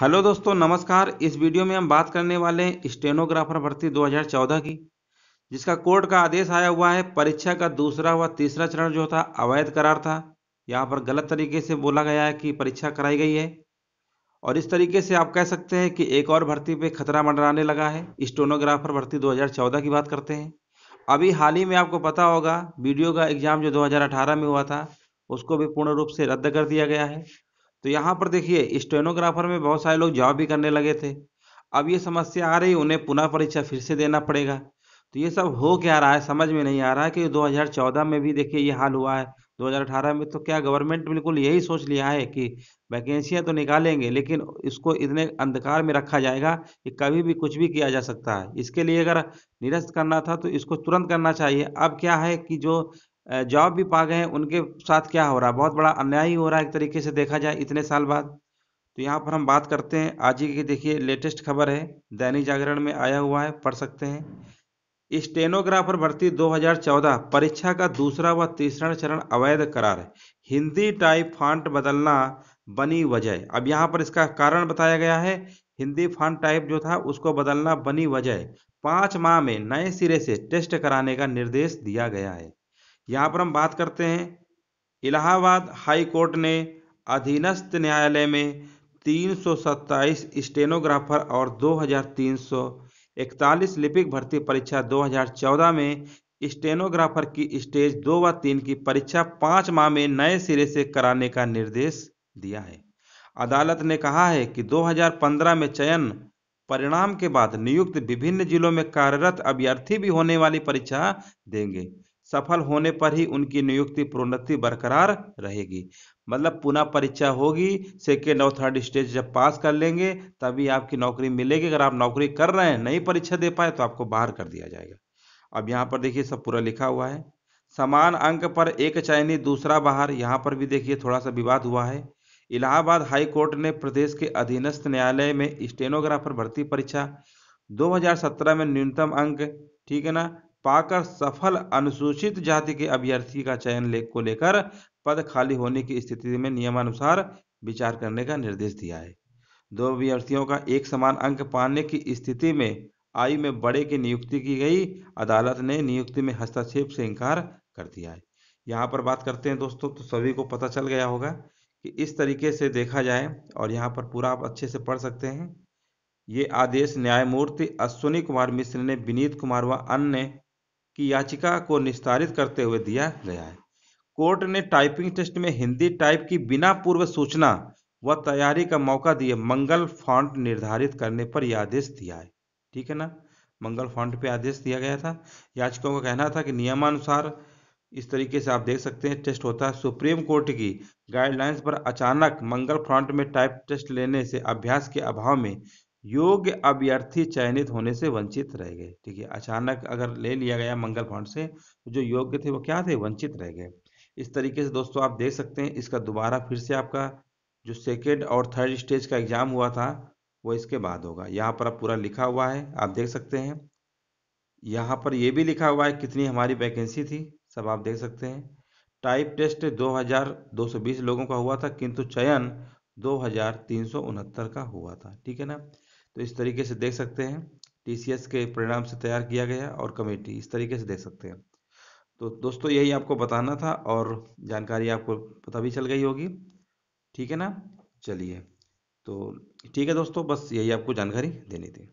hello दोस्तों नमस्कार इस वीडियो में हम बात करने वाले हैं स्टेनोग्राफर भर्ती 2014 की जिसका कोर्ट का आदेश आया हुआ है परीक्षा का दूसरा व तीसरा चरण जो था अवैध करार था यहाँ पर गलत तरीके से बोला गया है कि परीक्षा कराई गई है और इस तरीके से आप कह सकते हैं कि एक और भर्ती पे खतरा मंडराने लगा है स्टेनोग्राफर भर्ती दो की बात करते हैं अभी हाल ही में आपको पता होगा वीडियो का एग्जाम जो दो में हुआ था उसको भी पूर्ण रूप से रद्द कर दिया गया है तो यहाँ पर देखिए स्टेनोग्राफर में बहुत सारे लोग जॉब भी करने लगे थे अब ये समस्या आ रही उन्हें पुनः परीक्षा फिर से देना पड़ेगा तो ये सब हो क्या रहा है समझ में नहीं आ रहा है कि 2014 में भी देखिए ये हाल हुआ है 2018 में तो क्या गवर्नमेंट बिल्कुल यही सोच लिया है कि वैकेंसियाँ तो निकालेंगे लेकिन इसको इतने अंधकार में रखा जाएगा कि कभी भी कुछ भी किया जा सकता है इसके लिए अगर निरस्त करना था तो इसको तुरंत करना चाहिए अब क्या है कि जो जॉब भी पा गए उनके साथ क्या हो रहा है बहुत बड़ा अन्याय ही हो रहा है एक तरीके से देखा जाए इतने साल बाद तो यहाँ पर हम बात करते हैं आज ही की देखिए लेटेस्ट खबर है दैनिक जागरण में आया हुआ है पढ़ सकते हैं स्टेनोग्राफर भर्ती 2014 परीक्षा का दूसरा व तीसरा चरण अवैध करार है हिंदी टाइप फांट बदलना बनी वजह अब यहाँ पर इसका कारण बताया गया है हिंदी फांट टाइप जो था उसको बदलना बनी वजह पांच माह में नए सिरे से टेस्ट कराने का निर्देश दिया गया है यहाँ पर हम बात करते हैं इलाहाबाद हाई कोर्ट ने अधीनस्थ न्यायालय में 327 स्टेनोग्राफर और 2341 लिपिक भर्ती परीक्षा 2014 में स्टेनोग्राफर की स्टेज दो व तीन की परीक्षा पांच माह में नए सिरे से कराने का निर्देश दिया है अदालत ने कहा है कि 2015 में चयन परिणाम के बाद नियुक्त विभिन्न जिलों में कार्यरत अभ्यर्थी भी होने वाली परीक्षा देंगे सफल होने पर ही उनकी नियुक्ति प्रोन्नति बरकरार रहेगी मतलब पुनः परीक्षा होगी सेकेंड और थर्ड स्टेज जब पास कर लेंगे तभी आपकी नौकरी मिलेगी अगर आप नौकरी कर रहे हैं नहीं परीक्षा दे पाए तो आपको बाहर कर दिया जाएगा अब यहाँ पर देखिए सब पूरा लिखा हुआ है समान अंक पर एक चयनी दूसरा बाहर यहाँ पर भी देखिए थोड़ा सा विवाद हुआ है इलाहाबाद हाई कोर्ट ने प्रदेश के अधीनस्थ न्यायालय में स्टेनोग्राफर भर्ती परीक्षा 2017 में न्यूनतम अंक ठीक है ना पाकर सफल अनुसूचित जाति के अभ्यर्थी का चयन लेख को लेकर पद खाली होने की स्थिति में नियमानुसार विचार करने का निर्देश दिया है दो अभ्यर्थियों का एक समान अंक पाने की स्थिति में आयु में बड़े की नियुक्ति की गई अदालत ने नियुक्ति में हस्तक्षेप से इनकार कर दिया है यहाँ पर बात करते हैं दोस्तों तो सभी को पता चल गया होगा कि इस तरीके से देखा जाए और यहाँ पर पूरा आप अच्छे से पढ़ सकते हैं ये आदेश न्यायमूर्ति अश्विनी कुमार मिश्र ने विनीत कुमार व अन्य की याचिका को निस्तारित करते हुए दिया गया है कोर्ट ने टाइपिंग टेस्ट में हिंदी टाइप की बिना पूर्व सूचना व तैयारी का मौका दिए मंगल फॉन्ट निर्धारित करने पर यह आदेश दिया है ठीक है ना मंगल फॉन्ट पे आदेश दिया गया था याचिकाओं का कहना था कि नियमानुसार इस तरीके से आप देख सकते हैं टेस्ट होता है सुप्रीम कोर्ट की गाइडलाइंस पर अचानक मंगल फ्रंट में टाइप टेस्ट लेने से अभ्यास के अभाव में योग्य अभ्यर्थी चयनित होने से वंचित रह गए ठीक है अचानक अगर ले लिया गया मंगल फंड से तो जो योग्य थे वो क्या थे वंचित रह गए इस तरीके से दोस्तों आप देख सकते हैं इसका दोबारा फिर से आपका जो सेकेंड और थर्ड स्टेज का एग्जाम हुआ था वो इसके बाद होगा यहाँ पर पूरा लिखा हुआ है आप देख सकते हैं यहाँ पर ये भी लिखा हुआ है कितनी हमारी वैकेंसी थी सब आप देख सकते हैं टाइप टेस्ट 2220 लोगों का हुआ था किंतु चयन दो का हुआ था ठीक है ना तो इस तरीके से देख सकते हैं टी के परिणाम से तैयार किया गया और कमेटी इस तरीके से देख सकते हैं तो दोस्तों यही आपको बताना था और जानकारी आपको पता भी चल गई होगी ठीक है ना चलिए तो ठीक है दोस्तों बस यही आपको जानकारी देनी थी